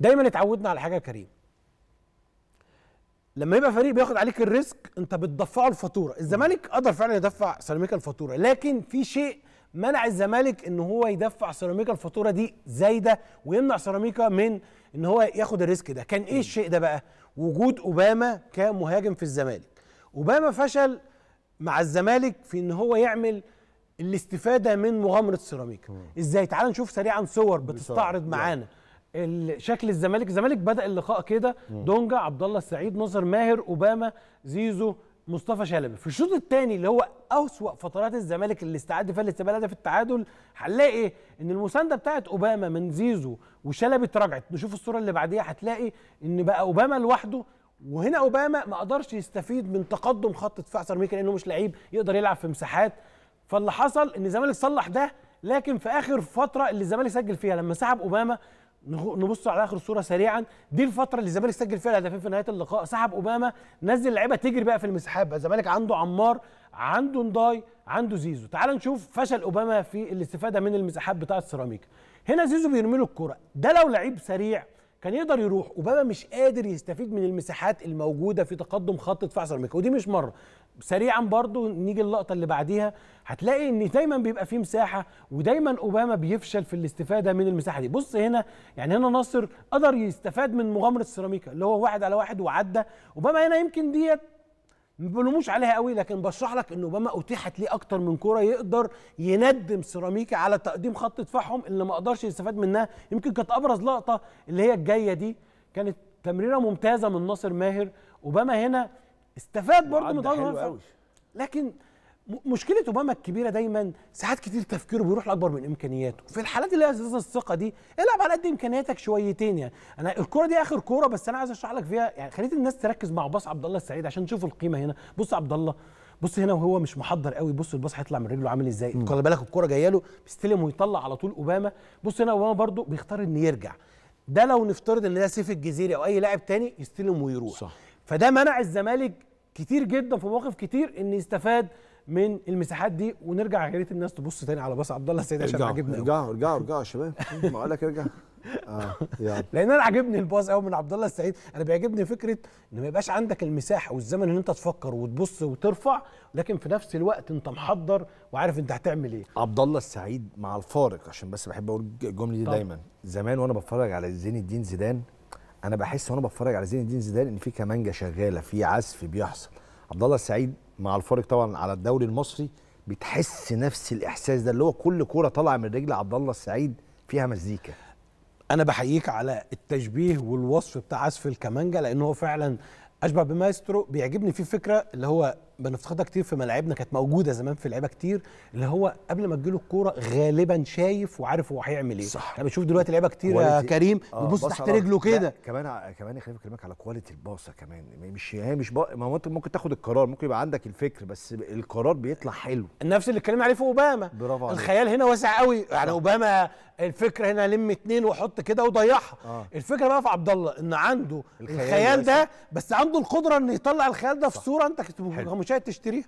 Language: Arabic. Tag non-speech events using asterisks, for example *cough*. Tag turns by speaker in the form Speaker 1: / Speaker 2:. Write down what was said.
Speaker 1: دايما اتعودنا على حاجه كريم لما يبقى فريق بياخد عليك الريسك انت بتدفعه الفاتوره الزمالك قدر فعلا يدفع سيراميكا الفاتوره لكن في شيء منع الزمالك ان هو يدفع سيراميكا الفاتوره دي زايده ويمنع سيراميكا من ان هو ياخد الريسك ده كان ايه الشيء ده بقى وجود اوباما كمهاجم في الزمالك اوباما فشل مع الزمالك في ان هو يعمل الاستفاده من مغامره سيراميكا ازاي تعال نشوف سريعا صور بتستعرض معانا شكل الزمالك الزمالك بدا اللقاء كده دونجا عبد الله السعيد ناصر ماهر اوباما زيزو مصطفى شلبي في الشوط الثاني اللي هو اسوا فترات الزمالك اللي استعد فيها الاستبعاد في التعادل هنلاقي ان المسانده بتاعت اوباما من زيزو وشلبي اتراجعت نشوف الصوره اللي بعديها هتلاقي ان بقى اوباما لوحده وهنا اوباما ما قدرش يستفيد من تقدم خط دفاع سيراميكا لانه مش لعيب يقدر يلعب في مساحات فاللي حصل ان الزمالك صلح ده لكن في اخر فتره اللي الزمالك سجل فيها لما سحب اوباما نبص على اخر صوره سريعا دي الفتره اللي الزمالك سجل فيها الهدفين في نهايه اللقاء سحب اوباما نزل لعيبه تجري بقى في المساحات الزمالك عنده عمار عنده نداي عنده زيزو تعال نشوف فشل اوباما في الاستفاده من المساحات بتاعه السيراميكا هنا زيزو بيرمي له الكره ده لو لعيب سريع كان يقدر يروح اوباما مش قادر يستفيد من المساحات الموجوده في تقدم خط دفاع سيراميكا ودي مش مره سريعا برضو نيجي اللقطه اللي بعديها هتلاقي ان دايما بيبقى فيه مساحه ودايما اوباما بيفشل في الاستفاده من المساحه دي بص هنا يعني هنا ناصر قدر يستفاد من مغامره سيراميكا اللي هو واحد على واحد وعدى اوباما هنا يمكن ديت ما بلوموش عليها قوي لكن بشرح لك ان اوباما اتيحت ليه اكتر من كوره يقدر يندم سيراميكا على تقديم خط دفاعهم اللي ما قدرش يستفاد منها يمكن كانت ابرز لقطه اللي هي الجايه دي كانت تمريره ممتازه من ناصر ماهر اوباما هنا استفاد برضه من ضغط لكن مشكله اوباما الكبيره دايما ساعات كتير تفكيره بيروح لاكبر من امكانياته في الحالات اللي هي الثقه دي العب على قد امكانياتك شويتين يعني انا الكوره دي اخر كوره بس انا عايز اشرح لك فيها يعني خليت الناس تركز مع باص عبد الله السعيد عشان تشوف القيمه هنا بص عبد الله بص هنا وهو مش محضر قوي بص الباص هيطلع من رجله عامل ازاي خلي بالك الكوره جايه له بيستلم ويطلع على طول اوباما بص هنا اوباما برده بيختار ان يرجع ده لو نفترض ان ده سيف الجزيري او اي لاعب تاني يستلم ويروح صح. فده منع الزمالك كتير جدا في مواقف كتير ان يستفاد من المساحات دي ونرجع يا ريت الناس تبص تاني على باص عبد الله السيد عشان عجبنا ارجعوا ارجعوا ارجعوا يا شباب ما اقول لك ارجع *laughs*
Speaker 2: اه يلا
Speaker 1: لان انا عاجبني الباص قوي من عبد الله السعيد انا بيعجبني فكره ان ما يبقاش عندك المساحه والزمن ان انت تفكر وتبص وترفع لكن في نفس الوقت انت محضر وعارف انت هتعمل ايه عبد الله
Speaker 2: السعيد مع الفارق عشان بس بحب اقول الجمله دي طب. دايما زمان وانا بتفرج على زين الدين زيدان انا بحس وانا بتفرج على زين الدين زيدان ان في كمانجا شغاله في عزف بيحصل عبد الله السعيد مع الفرق طبعا على الدوري المصري بتحس نفس الاحساس ده اللي هو كل كوره طالعه من رجل عبد الله السعيد فيها مزيكا انا بحييك على
Speaker 1: التشبيه والوصف بتاع عزف الكمانجا لان هو فعلا اشبه بمايسترو بيعجبني فيه فكره اللي هو بنفتقدها كتير في ملاعبنا كانت موجوده زمان في لعيبه كتير اللي هو قبل ما تجيله الكوره غالبا شايف وعارف هو هيعمل ايه صح انا يعني بشوف دلوقتي لعيبه كتير يا آه، كريم آه، بيبص تحت رجله كده
Speaker 2: كمان كمان يا اكلمك على كواليتي الباصه كمان مش هي مش با... ما انت ممكن تاخد القرار ممكن يبقى عندك الفكر بس القرار بيطلع حلو نفس اللي اتكلمنا عليه في اوباما برافو عليك
Speaker 1: الخيال هنا واسع قوي يعني اوباما الفكره هنا لم اتنين وحط كده وضيعها آه. الفكره بقى في عبد الله ان عنده الخيال, الخيال ده بس عنده القدره انه يطلع الخيال ده في صورة صوره انت مش مش شاي تشتريه